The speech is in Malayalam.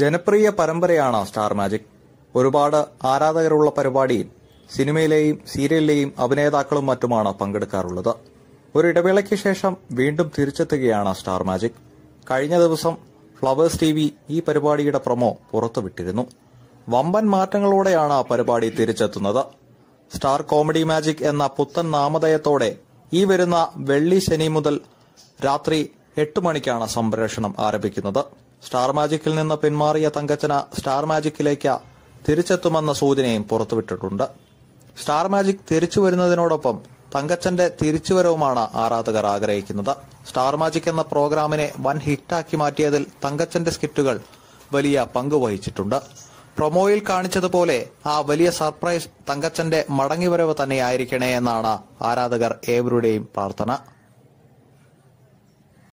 ജനപ്രിയ പരമ്പരയാണ് സ്റ്റാർ മാജിക് ഒരുപാട് ആരാധകരുള്ള പരിപാടിയിൽ സിനിമയിലെയും സീരിയലിലെയും അഭിനേതാക്കളും മറ്റുമാണ് പങ്കെടുക്കാറുള്ളത് ഒരിടവേളയ്ക്ക് ശേഷം വീണ്ടും തിരിച്ചെത്തുകയാണ് സ്റ്റാർ മാജിക് കഴിഞ്ഞ ദിവസം ഫ്ലവേഴ്സ് ടി വി ഈ പരിപാടിയുടെ പ്രൊമോ പുറത്തുവിട്ടിരുന്നു വമ്പൻ മാറ്റങ്ങളോടെയാണ് പരിപാടി തിരിച്ചെത്തുന്നത് സ്റ്റാർ കോമഡി മാജിക് എന്ന പുത്തൻ നാമധേയത്തോടെ ഈ വരുന്ന വെള്ളി ശനി മുതൽ രാത്രി എട്ട് മണിക്കാണ് സംപ്രേഷണം ആരംഭിക്കുന്നത് സ്റ്റാർ മാജിക്കിൽ നിന്ന് പിന്മാറിയ തങ്കച്ചന സ്റ്റാർ മാജിക്കിലേക്ക് തിരിച്ചെത്തുമെന്ന സൂചനയും പുറത്തുവിട്ടിട്ടുണ്ട് സ്റ്റാർ മാജിക് തിരിച്ചു വരുന്നതിനോടൊപ്പം തങ്കച്ചന്റെ തിരിച്ചുവരവുമാണ് ആരാധകർ ആഗ്രഹിക്കുന്നത് സ്റ്റാർ മാജിക് എന്ന പ്രോഗ്രാമിനെ വൻ ഹിറ്റാക്കി മാറ്റിയതിൽ തങ്കച്ചന്റെ സ്കിറ്റുകൾ വലിയ പങ്ക് വഹിച്ചിട്ടുണ്ട് പ്രൊമോയിൽ കാണിച്ചതുപോലെ ആ വലിയ സർപ്രൈസ് തങ്കച്ചന്റെ മടങ്ങിവരവ് തന്നെയായിരിക്കണേ എന്നാണ് ആരാധകർ ഏവരുടെയും പ്രാർത്ഥന